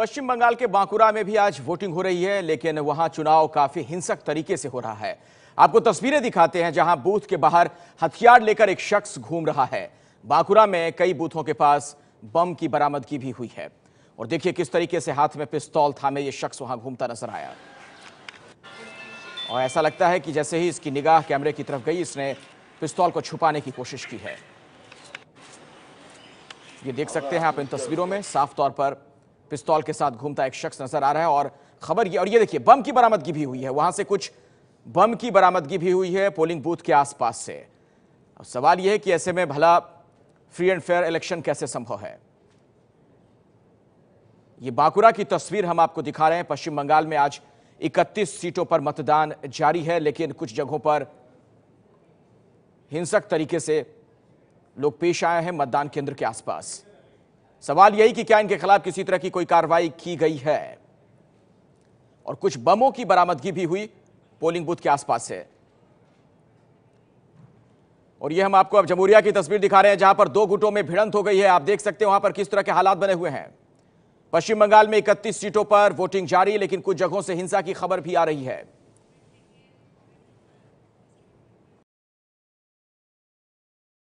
पश्चिम बंगाल के बांकुरा में भी आज वोटिंग हो रही है लेकिन वहां चुनाव काफी हिंसक तरीके से हो रहा है आपको तस्वीरें दिखाते हैं जहां बूथ के बाहर हथियार लेकर एक शख्स घूम रहा है बांकुरा में कई बूथों के पास बम की बरामदगी भी हुई है और देखिए किस तरीके से हाथ में पिस्तौल थामे ये शख्स वहां घूमता नजर आया और ऐसा लगता है कि जैसे ही इसकी निगाह कैमरे की तरफ गई इसने पिस्तौल को छुपाने की कोशिश की है ये देख सकते हैं आप इन तस्वीरों में साफ तौर पर पिस्तौल के साथ घूमता एक शख्स नजर आ रहा है और खबर ये और ये देखिए बम की बरामदगी भी हुई है वहां से कुछ बम की बरामदगी भी हुई है पोलिंग बूथ के आसपास से अब सवाल यह है कि ऐसे में भला फ्री एंड फेयर इलेक्शन कैसे संभव है ये बांकुरा की तस्वीर हम आपको दिखा रहे हैं पश्चिम बंगाल में आज 31 सीटों पर मतदान जारी है लेकिन कुछ जगहों पर हिंसक तरीके से लोग पेश आए हैं मतदान केंद्र के आसपास सवाल यही कि क्या इनके खिलाफ किसी तरह की कोई कार्रवाई की गई है और कुछ बमों की बरामदगी भी हुई पोलिंग बूथ के आसपास से और यह हम आपको अब जमुरिया की तस्वीर दिखा रहे हैं जहां पर दो गुटों में भिड़ंत हो गई है आप देख सकते हैं वहां पर किस तरह के हालात बने हुए हैं पश्चिम बंगाल में इकतीस सीटों पर वोटिंग जारी लेकिन कुछ जगहों से हिंसा की खबर भी आ रही है